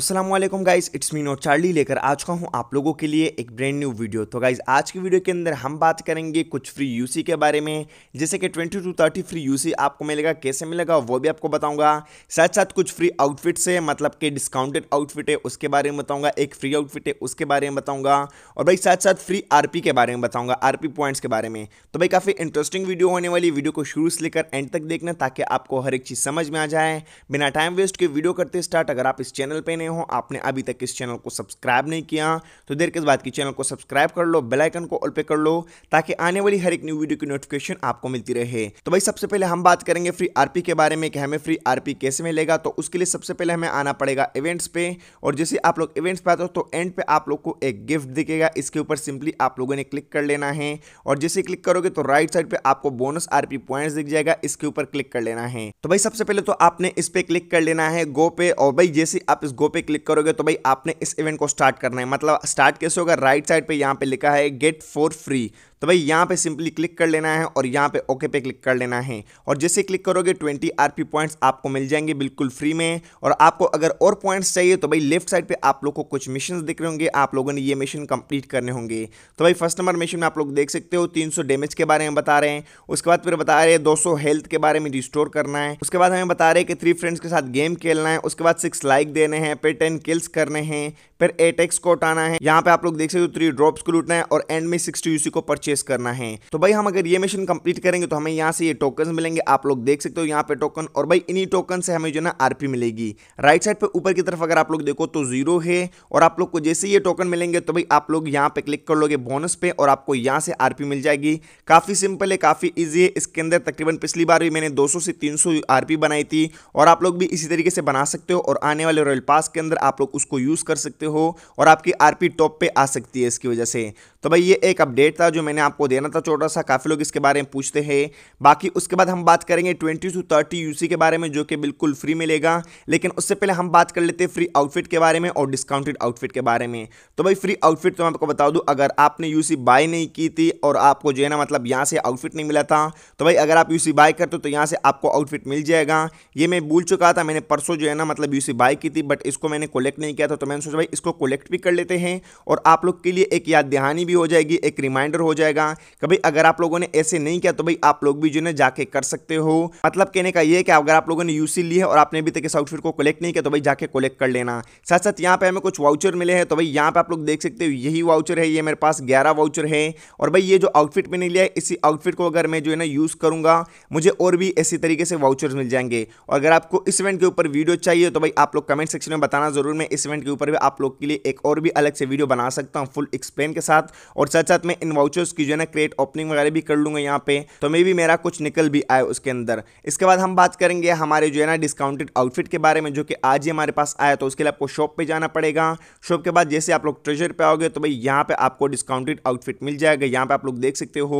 Aslam guys it's me और Charlie लेकर आ चुका हूँ आप लोगों के लिए एक ब्रांड न्यू वीडियो तो गाइज आज की वीडियो के अंदर हम बात करेंगे कुछ फ्री यूसी के बारे में जैसे कि 20 टू 30 फ्री यूसी आपको मिलेगा कैसे मिलेगा वो भी आपको बताऊंगा साथ साथ कुछ फ्री आउटफिट्स है मतलब कि डिस्काउंटेड आउटफिट है उसके बारे में बताऊँगा एक फ्री आउटफिट है उसके बारे में बताऊँगा और भाई साथ साथ फ्री आर के बारे में बताऊँगा आर पॉइंट्स के बारे में तो भाई काफ़ी इंटरेस्टिंग वीडियो होने वाली वीडियो को शुरू से लेकर एंड तक देखना ताकि आपको हर एक चीज़ समझ में आ जाए बिना टाइम वेस्ट के वीडियो करते स्टार्ट अगर आप इस चैनल पर हो आपने अभी तक इस चैनल को सब्सक्राइब नहीं किया तो देर किस बात की चैनल को सब्सक्राइब कर लो बेलाइकन को ऑल पे कर लो ताकि आने वाली हर एक न्यू वीडियो की नोटिफिकेशन आपको मिलती रहे तो भाई सबसे पहले हम बात करेंगे फ्री आर के बारे में कि हमें फ्री आर कैसे मिलेगा तो उसके लिए सबसे पहले हमें आना पड़ेगा इवेंट्स पे और जैसे आप लोग इवेंट्स पे आते हो तो एंड पे आप लोग को एक गिफ्ट दिखेगा इसके ऊपर सिंपली आप लोगों ने क्लिक कर लेना है और जैसे क्लिक करोगे तो राइट साइड पे आपको बोनस आरपी पॉइंट्स दिख जाएगा इसके ऊपर क्लिक कर लेना है तो भाई सबसे पहले तो आपने इस पे क्लिक कर लेना है गो पे और भाई जैसे आप इस गो पे पे क्लिक करोगे तो भाई आपने इस इवेंट को स्टार्ट करना है मतलब स्टार्ट कैसे होगा राइट साइड पे यहाँ पे लिखा है गेट फॉर फ्री तो भाई यहाँ पे सिंपली क्लिक कर लेना है और यहाँ पे ओके पे क्लिक कर लेना है और जैसे क्लिक करोगे 20 आरपी पॉइंट्स आपको मिल जाएंगे बिल्कुल फ्री में और आपको अगर और पॉइंट्स चाहिए तो भाई लेफ्ट साइड पे आप लोग को कुछ मिशन दिख रहे होंगे आप लोगों ने ये मिशन कंप्लीट करने होंगे तो भाई फर्स्ट नंबर मिशन में आप लोग देख सकते हो तीन डैमेज के बारे में बता रहे हैं उसके बाद फिर बता रहे हैं दो हेल्थ के बारे में रिस्टोर करना है उसके बाद हमें बता रहे हैं कि थ्री फ्रेंड्स के साथ गेम खेलना है उसके बाद सिक्स लाइक देने हैं फिर टेन किल्स करने हैं फिर एटेक्स e को उठाना है यहाँ पे आप लोग देख सकते हो थ्री ड्रॉप्स को लूटना है और एंड में सिक्सटी यूसी को परचेस करना है तो भाई हम अगर ये मिशन कंप्लीट करेंगे तो हमें यहाँ से ये टोकन मिलेंगे आप लोग देख सकते हो यहाँ पे टोकन और भाई इन्हीं टोकन से हमें जो ना आरपी मिलेगी राइट साइड पे ऊपर की तरफ अगर आप लोग देखो तो जीरो है और आप लोग को जैसे ये टोकन मिलेंगे तो भाई आप लोग यहाँ पे क्लिक कर लोगे बोनस पे और आपको यहाँ से आरपी मिल जाएगी काफी सिंपल है काफी ईजी है इसके अंदर तकरीबन पिछली बार भी मैंने दो से तीन आरपी बनाई थी और आप लोग भी इसी तरीके से बना सकते हो और आने वाले रॉयल पास के अंदर आप लोग उसको यूज कर सकते हो हो और आपकी आरपी टॉप पे आ सकती है इसकी वजह से तो भाई ये एक अपडेट था जो मैंने आपको देना था छोटा सा काफ़ी लोग इसके बारे में पूछते हैं बाकी उसके बाद हम बात करेंगे ट्वेंटी टू थर्टी यूसी के बारे में जो कि बिल्कुल फ्री मिलेगा लेकिन उससे पहले हम बात कर लेते हैं फ्री आउटफिट के बारे में और डिस्काउंटेड आउटफिट के बारे में तो भाई फ्री आउटफिट तो मैं आपको बता दूँ अगर आपने यू बाय नहीं की थी और आपको जो है ना मतलब यहाँ से आउटफिट नहीं मिला था तो भाई अगर आप यू बाय करते हो तो यहाँ से आपको आउटफिट मिल जाएगा ये मैं भूल चुका था मैंने परसों जो है ना मतलब यू बाय की थी बट इसको मैंने कलेक्ट नहीं किया था तो मैंने सोचा भाई इसको कलेक्ट भी कर लेते हैं और आप लोग के लिए एक याद दहानी भी हो जाएगी एक रिमाइंडर हो जाएगा कभी अगर आप लोगों ने ऐसे नहीं किया तो भाई आप लोग भी जो है जाके कर सकते हो मतलब कहने का ये कि अगर आप लोगों ने यूसी ली है और आपने अभी तक इस आउटफिट को कलेक्ट नहीं किया तो भाई जाके कलेक्ट कर लेना साथ साथ यहाँ पर हमें कुछ वाउचर मिले हैं तो भाई यहाँ पर आप लोग देख सकते हो यही वाउचर है ये मेरे पास ग्यारह वाउचर है और भाई ये जो आउटफिट मैंने लिया है इसी आउटफिट को अगर मैं जो है ना यूज़ करूँगा मुझे और भी इसी तरीके से वाउचर मिल जाएंगे और अगर आपको इस इवेंट के ऊपर वीडियो चाहिए तो भाई आप लोग कमेंट सेक्शन में बताना जरूर मैं इस इवेंट के ऊपर भी आप लोग लोग के लिए एक और भी अलग से वीडियो बना सकता हूँ फुल एक्सप्लेन के साथ और साथ साथ मैं इन वाउचर्स की जो है ना क्रिएट ओपनिंग वगैरह भी कर लूँगा यहाँ पे तो मे भी मेरा कुछ निकल भी आए उसके अंदर इसके बाद हम बात करेंगे हमारे जो है ना डिस्काउंटेड आउटफिट के बारे में जो कि आज ही हमारे पास आया तो उसके लिए आपको शॉप पर जाना पड़ेगा शॉप के बाद जैसे आप लोग ट्रेजर पर आओगे तो भाई यहाँ पर आपको डिस्काउंटेड आउटफिट मिल जाएगा यहाँ पर आप लोग देख सकते हो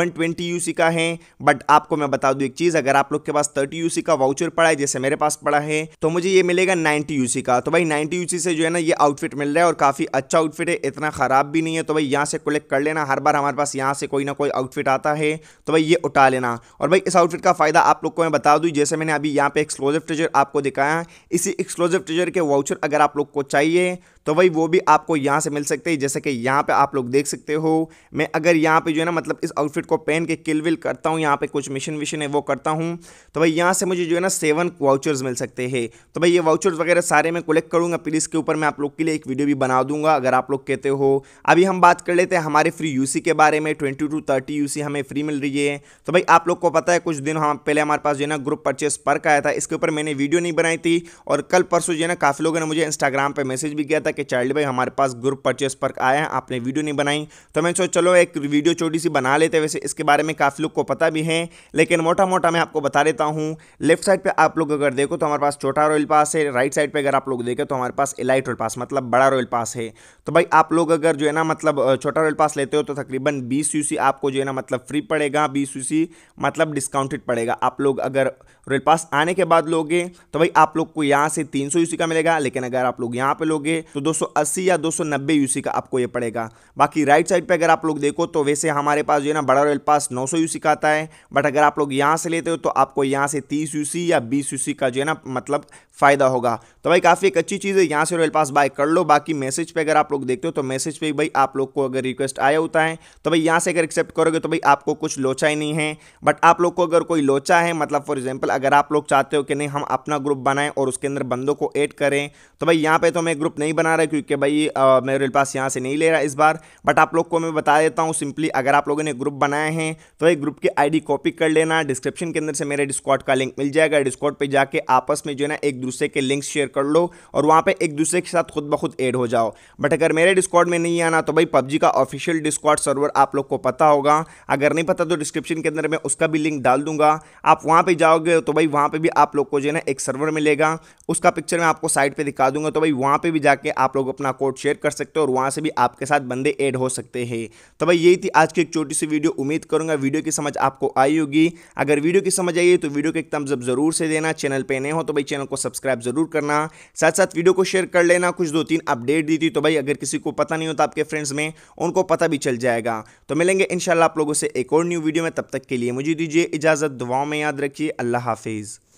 वन ट्वेंटी का है बट आपको मैं बता दूँ एक चीज़ अगर आप लोग के पास थर्टी यू का वाउचर पड़ा है जैसे मेरे पास पड़ा है तो मुझे ये मिलेगा नाइन्टी यूसी का तो भाई नाइन्टी यूसी से जो है ना ये आउटफिट मिल रहा है और काफ़ी अच्छा आउटफिट है इतना ख़राब भी नहीं है तो भाई यहाँ से कलेक्ट कर लेना हर बार हमारे पास यहाँ से कोई ना कोई आउटफिट आता है तो भाई ये उठा लेना और भाई इस आउटफिट का फ़ायदा आप लोग को मैं बता दूँ जैसे मैंने अभी यहाँ पे एक्सक्लोजिव ट्रेजर आपको दिखाया इसी एक्सक्लोजिव ट्रेजर के वाउचर अगर आप लोग को चाहिए तो भाई वो भी आपको यहाँ से मिल सकते हैं जैसे कि यहाँ पे आप लोग देख सकते हो मैं अगर यहाँ पे जो है ना मतलब इस आउटफिट को पहन के किल विल करता हूँ यहाँ पे कुछ मिशन विशन है वो करता हूँ तो भाई यहाँ से मुझे जो है ना सेवन वाउचर्स मिल सकते हैं तो भाई ये वाउचर्स वगैरह सारे मैं कलेक्ट करूँगा प्लीज़ के ऊपर मैं आप लोग लोग के लिए एक वीडियो भी बना दूंगा अगर आप लोग कहते हो अभी हम बात कर लेते हैं हमारे फ्री यूसी के बारे में ट्वेंटी टू थर्टी यूसी हमें फ्री मिल रही है तो भाई आप लोग को पता है कुछ दिन हम पहले हमारे पास जो है ना ग्रुप परचेस पर्क आया था इसके ऊपर मैंने वीडियो नहीं बनाई थी और कल परसों जो है ना काफ़ी लोगों ने मुझे इंस्टाग्राम पर मैसेज भी किया था कि चाइल्ड भाई हमारे पास ग्रुप परचेस पर्क आया है आपने वीडियो नहीं बनाई तो मैंने सोचा चलो एक वीडियो छोटी सी बना लेते वैसे इसके बारे में काफ़ी लोग को पता भी है लेकिन मोटा मोटा मैं आपको बता देता हूँ लेफ्ट साइड पर आप लोग अगर देखो तो हमारे पास छोटा रॉयल पास है राइट साइड पर अगर आप लोग देखें तो हमारे पास एलाइट रॉयल पास मतलब बड़ा रॉयल पास है तो भाई आप लोग अगर जो है ना मतलब छोटा रॉयल पास लेते हो तो तकरीबन बीस यू आपको जो है ना मतलब फ्री पड़ेगा बीस यू मतलब डिस्काउंटेड पड़ेगा आप लोग अगर रॉयल पास आने के बाद लोगे तो भाई आप लोग को यहाँ से तीन सौ का मिलेगा लेकिन अगर आप लोग यहाँ पर लोगे तो दो या दो सौ का आपको ये पड़ेगा बाकी राइट साइड पर अगर आप लोग देखो तो वैसे हमारे पास जो है ना बड़ा रॉयल पास नौ सौ का आता है बट अगर आप लोग यहाँ से लेते हो तो आपको यहाँ से तीस यू या बीस यू का जो है ना मतलब फ़ायदा होगा तो भाई काफ़ी एक अच्छी चीज़ है यहाँ से रॉयल पास बाय अप्लाई कर लो बाकी मैसेज पे अगर आप लोग देखते हो तो मैसेज पे भाई आप लोग को अगर रिक्वेस्ट आया होता है तो भाई यहाँ से अगर एक्सेप्ट करोगे तो भाई आपको कुछ लोचा ही नहीं है बट आप लोग को अगर कोई लोचा है मतलब फॉर एग्जाम्पल अगर आप लोग चाहते हो कि नहीं हम अपना ग्रुप बनाएं और उसके अंदर बंदों को ऐड करें तो भाई यहाँ पर तो मैं ग्रुप नहीं बना रहा क्योंकि भाई मेरे पास यहाँ से नहीं ले रहा इस बार बट आप लोग को मैं बता देता हूँ सिंपली अगर आप लोगों ने ग्रुप बनाए हैं तो भाई ग्रुप की आई कॉपी कर लेना डिस्क्रिप्शन के अंदर से मेरे डिस्कॉट का लिंक मिल जाएगा डिस्कॉट पर जाके आपस में जो है ना एक दूसरे के लिंक शेयर कर लो और वहाँ पर एक दूसरे के साथ खुद ब खुद ऐड हो जाओ बट अगर मेरे डिस्कॉर्ड में नहीं आना तो भाई पबजी का ऑफिशियल डिस्कॉर्ड सर्वर आप लोग को पता होगा अगर नहीं पता तो डिस्क्रिप्शन के अंदर मैं उसका भी लिंक डाल दूंगा आप वहाँ पर जाओगे तो भाई वहाँ पर भी आप लोग को जो है ना एक सर्वर मिलेगा उसका पिक्चर मैं आपको साइड पर दिखा दूंगा तो भाई वहाँ पर भी जाके आप लोग अपना कोड शेयर कर सकते हो और वहाँ से भी आपके साथ बंदे ऐड हो सकते हैं तो भाई यही थी आज की एक छोटी सी वीडियो उम्मीद करूँगा वीडियो की समझ आपको आई होगी अगर वीडियो की समझ आई है तो वीडियो को एक तम्स जरूर से देना चैनल पर नए हो तो भाई चैनल को सब्सक्राइब जरूर करना साथ साथ वीडियो को शेयर कर लेना कुछ कुछ दो तीन अपडेट दी थी तो भाई अगर किसी को पता नहीं होता आपके फ्रेंड्स में उनको पता भी चल जाएगा तो मिलेंगे इन आप लोगों से एक और न्यू वीडियो में तब तक के लिए मुझे दीजिए इजाज़त दुआओं में याद रखिए अल्लाह हाफिज़